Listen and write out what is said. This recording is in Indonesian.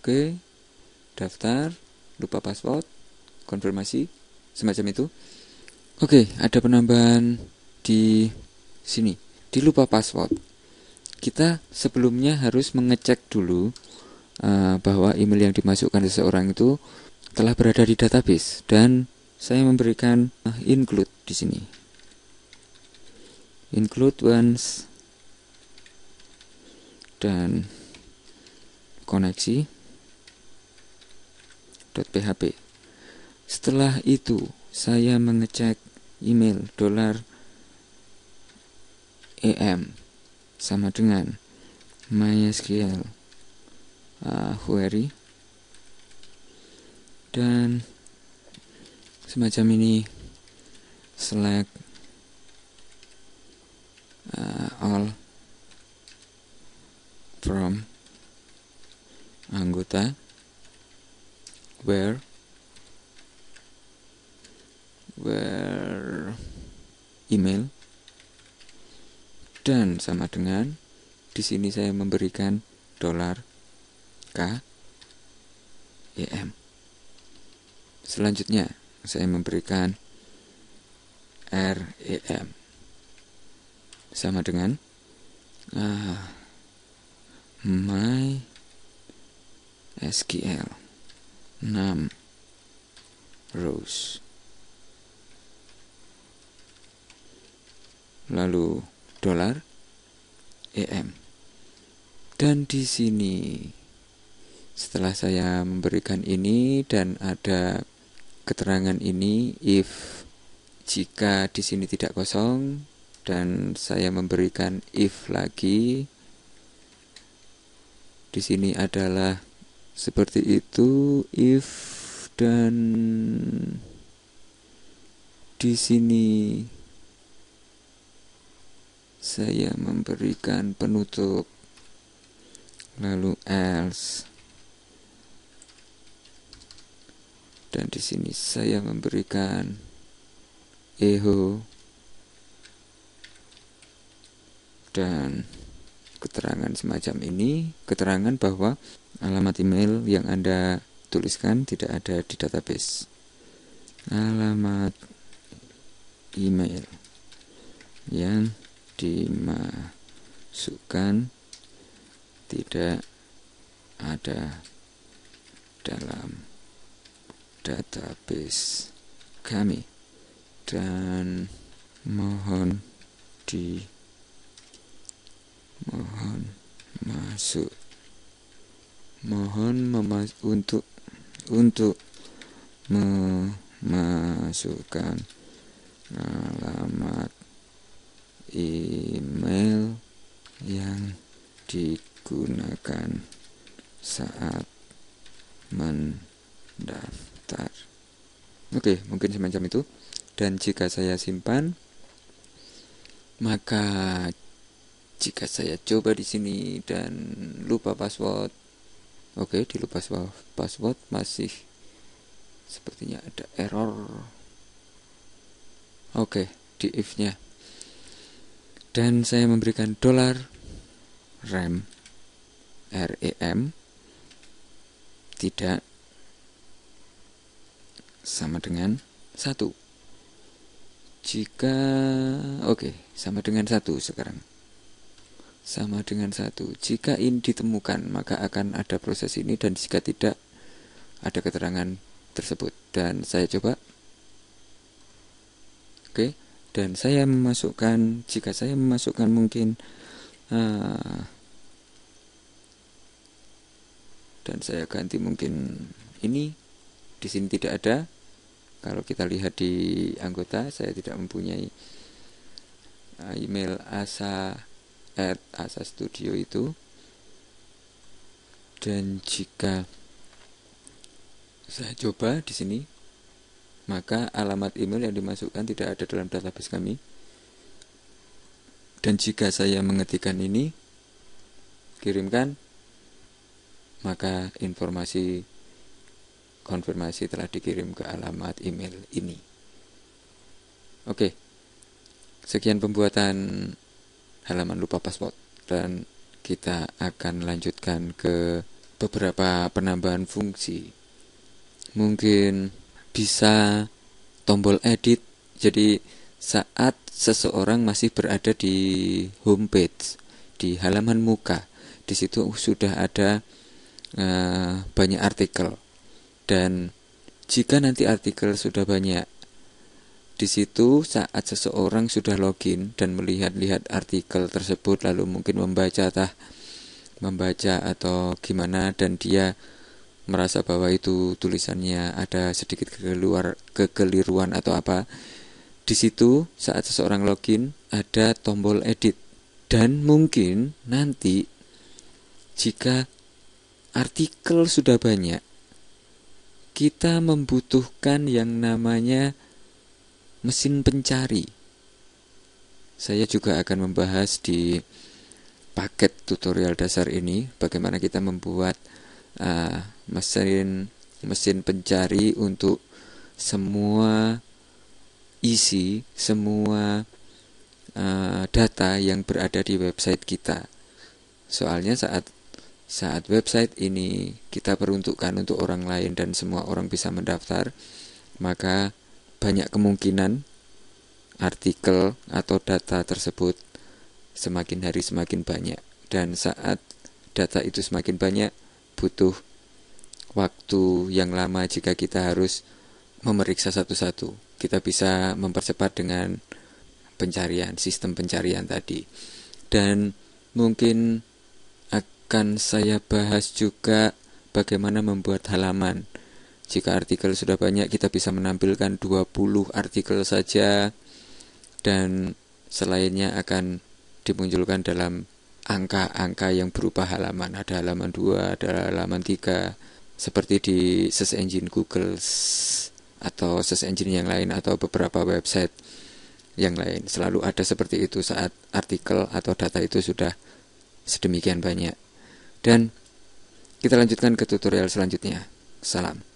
Oke, daftar, lupa password, konfirmasi, semacam itu. Oke, ada penambahan di sini, di lupa password. Kita sebelumnya harus mengecek dulu uh, bahwa email yang dimasukkan seseorang itu telah berada di database dan saya memberikan eh, include di sini. Include once dan koneksi .php. Setelah itu, saya mengecek email dolar em sama dengan mysql uh, query dan semacam ini select uh, all from anggota where where email dan sama dengan di sini saya memberikan dolar K EM selanjutnya saya memberikan REM sama dengan ah, my SQL 6 rows lalu dolar em dan di sini setelah saya memberikan ini dan ada keterangan ini if jika di sini tidak kosong dan saya memberikan if lagi di sini adalah seperti itu if dan di sini saya memberikan penutup lalu else dan di sini saya memberikan echo dan keterangan semacam ini, keterangan bahwa alamat email yang Anda tuliskan tidak ada di database. Alamat email yang dimasukkan tidak ada dalam database kami dan mohon di mohon masuk mohon memas untuk untuk memasukkan alamat email yang digunakan saat mendaftar. Oke, mungkin semacam itu. Dan jika saya simpan, maka jika saya coba di sini dan lupa password oke okay, di lupa password masih sepertinya ada error oke okay, di if nya dan saya memberikan dolar rem rem tidak sama dengan satu jika oke okay, sama dengan satu sekarang sama dengan satu. Jika ini ditemukan, maka akan ada proses ini dan jika tidak, ada keterangan tersebut. Dan saya coba. Oke, dan saya memasukkan, jika saya memasukkan mungkin, uh, dan saya ganti mungkin ini, di sini tidak ada. Kalau kita lihat di anggota, saya tidak mempunyai ah, email asa at Asa Studio itu dan jika saya coba di sini maka alamat email yang dimasukkan tidak ada dalam database kami dan jika saya mengetikkan ini kirimkan maka informasi konfirmasi telah dikirim ke alamat email ini oke sekian pembuatan halaman lupa password dan kita akan lanjutkan ke beberapa penambahan fungsi mungkin bisa tombol edit jadi saat seseorang masih berada di homepage di halaman muka di situ sudah ada uh, banyak artikel dan jika nanti artikel sudah banyak di situ saat seseorang sudah login dan melihat-lihat artikel tersebut lalu mungkin membaca tah membaca atau gimana dan dia merasa bahwa itu tulisannya ada sedikit keluar kekeliruan atau apa. Di situ saat seseorang login ada tombol edit dan mungkin nanti jika artikel sudah banyak kita membutuhkan yang namanya mesin pencari. Saya juga akan membahas di paket tutorial dasar ini bagaimana kita membuat mesin eh, mesin mesin pencari untuk semua isi semua uh, data yang berada di website kita. Soalnya saat saat website ini kita peruntukkan untuk orang lain dan semua orang bisa mendaftar, maka banyak kemungkinan artikel atau data tersebut semakin hari semakin banyak dan saat data itu semakin banyak butuh waktu yang lama jika kita harus memeriksa satu-satu kita bisa mempercepat dengan pencarian sistem pencarian tadi dan mungkin akan saya bahas juga bagaimana membuat halaman jika artikel sudah banyak, kita bisa menampilkan 20 artikel saja dan selainnya akan dimunculkan dalam angka-angka yang berupa halaman. Ada halaman 2, ada halaman 3 seperti di search engine Google atau search engine yang lain atau beberapa website yang lain. Selalu ada seperti itu saat artikel atau data itu sudah sedemikian banyak. Dan kita lanjutkan ke tutorial selanjutnya. Salam.